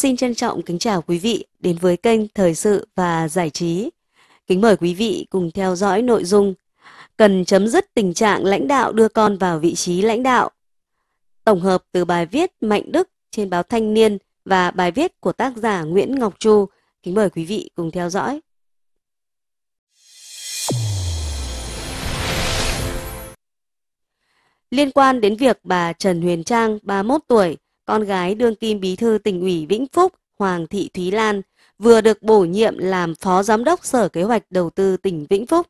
Xin trân trọng kính chào quý vị đến với kênh Thời sự và Giải trí. Kính mời quý vị cùng theo dõi nội dung Cần chấm dứt tình trạng lãnh đạo đưa con vào vị trí lãnh đạo. Tổng hợp từ bài viết Mạnh Đức trên báo Thanh Niên và bài viết của tác giả Nguyễn Ngọc Chu. Kính mời quý vị cùng theo dõi. Liên quan đến việc bà Trần Huyền Trang, 31 tuổi, con gái đương kim bí thư tỉnh ủy Vĩnh Phúc Hoàng Thị Thúy Lan, vừa được bổ nhiệm làm Phó Giám đốc Sở Kế hoạch Đầu tư tỉnh Vĩnh Phúc.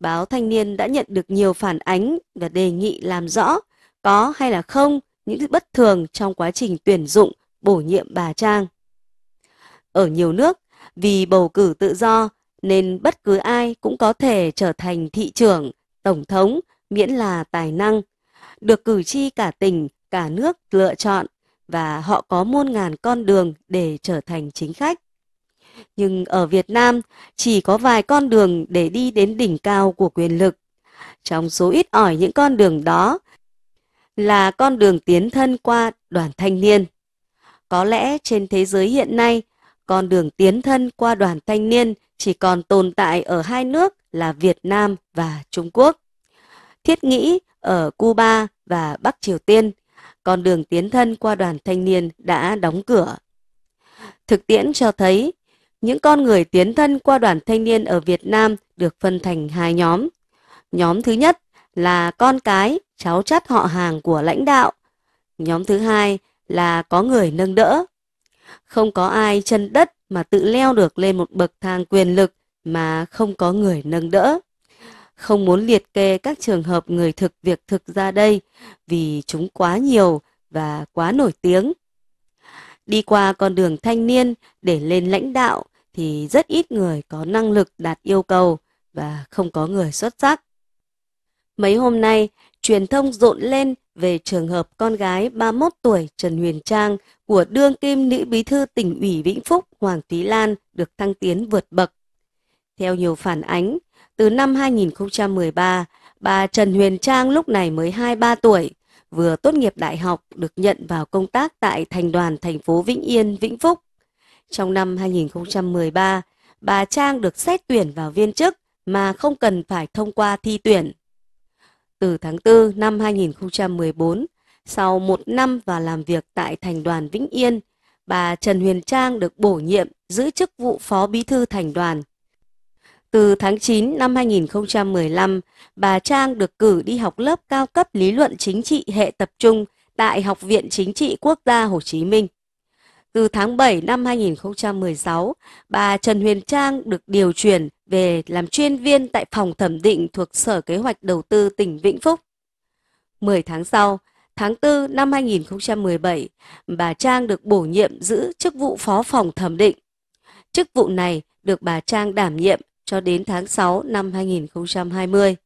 Báo Thanh niên đã nhận được nhiều phản ánh và đề nghị làm rõ có hay là không những bất thường trong quá trình tuyển dụng bổ nhiệm bà Trang. Ở nhiều nước, vì bầu cử tự do nên bất cứ ai cũng có thể trở thành thị trưởng, tổng thống miễn là tài năng, được cử tri cả tỉnh, cả nước lựa chọn và họ có muôn ngàn con đường để trở thành chính khách. Nhưng ở Việt Nam, chỉ có vài con đường để đi đến đỉnh cao của quyền lực. Trong số ít ỏi những con đường đó là con đường tiến thân qua đoàn thanh niên. Có lẽ trên thế giới hiện nay, con đường tiến thân qua đoàn thanh niên chỉ còn tồn tại ở hai nước là Việt Nam và Trung Quốc. Thiết nghĩ ở Cuba và Bắc Triều Tiên con đường tiến thân qua đoàn thanh niên đã đóng cửa. Thực tiễn cho thấy, những con người tiến thân qua đoàn thanh niên ở Việt Nam được phân thành hai nhóm. Nhóm thứ nhất là con cái, cháu chắt họ hàng của lãnh đạo. Nhóm thứ hai là có người nâng đỡ. Không có ai chân đất mà tự leo được lên một bậc thang quyền lực mà không có người nâng đỡ không muốn liệt kê các trường hợp người thực việc thực ra đây vì chúng quá nhiều và quá nổi tiếng. Đi qua con đường thanh niên để lên lãnh đạo thì rất ít người có năng lực đạt yêu cầu và không có người xuất sắc. Mấy hôm nay, truyền thông rộn lên về trường hợp con gái 31 tuổi Trần Huyền Trang của đương kim nữ bí thư tỉnh ủy Vĩnh Phúc Hoàng Thúy Lan được thăng tiến vượt bậc. Theo nhiều phản ánh, từ năm 2013, bà Trần Huyền Trang lúc này mới 23 tuổi, vừa tốt nghiệp đại học được nhận vào công tác tại thành đoàn thành phố Vĩnh Yên, Vĩnh Phúc. Trong năm 2013, bà Trang được xét tuyển vào viên chức mà không cần phải thông qua thi tuyển. Từ tháng 4 năm 2014, sau một năm và làm việc tại thành đoàn Vĩnh Yên, bà Trần Huyền Trang được bổ nhiệm giữ chức vụ phó bí thư thành đoàn. Từ tháng 9 năm 2015, bà Trang được cử đi học lớp cao cấp lý luận chính trị hệ tập trung tại Học viện Chính trị Quốc gia Hồ Chí Minh. Từ tháng 7 năm 2016, bà Trần Huyền Trang được điều chuyển về làm chuyên viên tại phòng thẩm định thuộc Sở Kế hoạch Đầu tư tỉnh Vĩnh Phúc. 10 tháng sau, tháng 4 năm 2017, bà Trang được bổ nhiệm giữ chức vụ phó phòng thẩm định. Chức vụ này được bà Trang đảm nhiệm cho đến tháng 6 năm 2020.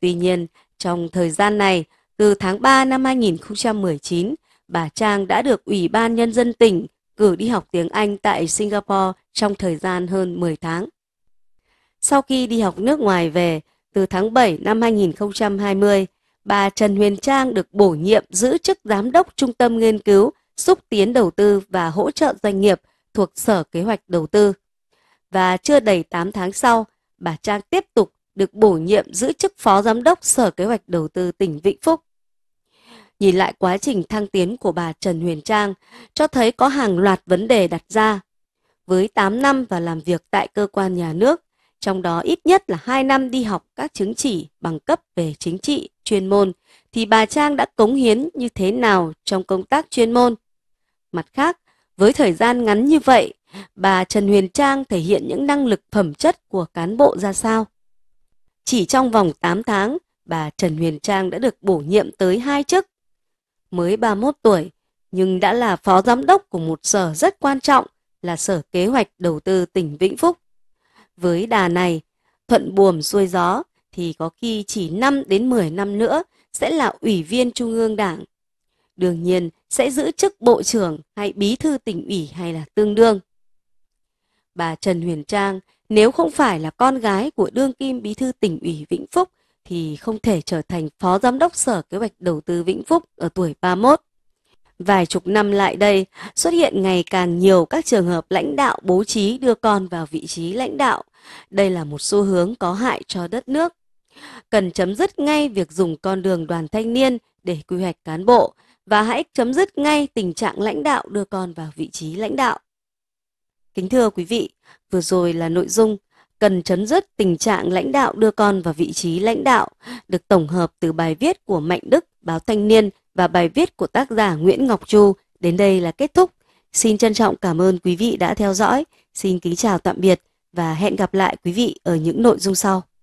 Tuy nhiên, trong thời gian này, từ tháng 3 năm 2019, bà Trang đã được Ủy ban Nhân dân tỉnh cử đi học tiếng Anh tại Singapore trong thời gian hơn 10 tháng. Sau khi đi học nước ngoài về, từ tháng 7 năm 2020, bà Trần Huyền Trang được bổ nhiệm giữ chức Giám đốc Trung tâm Nghiên cứu, Xúc tiến đầu tư và hỗ trợ doanh nghiệp thuộc Sở Kế hoạch Đầu tư và chưa đầy 8 tháng sau, bà Trang tiếp tục được bổ nhiệm giữ chức Phó Giám đốc Sở Kế hoạch Đầu tư tỉnh Vĩnh Phúc. Nhìn lại quá trình thăng tiến của bà Trần Huyền Trang cho thấy có hàng loạt vấn đề đặt ra. Với 8 năm và làm việc tại cơ quan nhà nước, trong đó ít nhất là 2 năm đi học các chứng chỉ bằng cấp về chính trị, chuyên môn, thì bà Trang đã cống hiến như thế nào trong công tác chuyên môn? Mặt khác, với thời gian ngắn như vậy, bà Trần Huyền Trang thể hiện những năng lực phẩm chất của cán bộ ra sao. Chỉ trong vòng 8 tháng, bà Trần Huyền Trang đã được bổ nhiệm tới hai chức. Mới 31 tuổi, nhưng đã là phó giám đốc của một sở rất quan trọng là Sở Kế hoạch Đầu tư tỉnh Vĩnh Phúc. Với đà này, thuận buồm xuôi gió thì có khi chỉ 5 đến 10 năm nữa sẽ là ủy viên Trung ương Đảng. Đương nhiên sẽ giữ chức bộ trưởng hay bí thư tỉnh ủy hay là tương đương. Bà Trần Huyền Trang nếu không phải là con gái của đương kim bí thư tỉnh ủy Vĩnh Phúc thì không thể trở thành phó giám đốc sở kế hoạch đầu tư Vĩnh Phúc ở tuổi 31. Vài chục năm lại đây, xuất hiện ngày càng nhiều các trường hợp lãnh đạo bố trí đưa con vào vị trí lãnh đạo. Đây là một xu hướng có hại cho đất nước. Cần chấm dứt ngay việc dùng con đường đoàn thanh niên để quy hoạch cán bộ và hãy chấm dứt ngay tình trạng lãnh đạo đưa con vào vị trí lãnh đạo. Kính thưa quý vị, vừa rồi là nội dung cần chấm dứt tình trạng lãnh đạo đưa con vào vị trí lãnh đạo được tổng hợp từ bài viết của Mạnh Đức, báo Thanh niên và bài viết của tác giả Nguyễn Ngọc Chu đến đây là kết thúc. Xin trân trọng cảm ơn quý vị đã theo dõi. Xin kính chào tạm biệt và hẹn gặp lại quý vị ở những nội dung sau.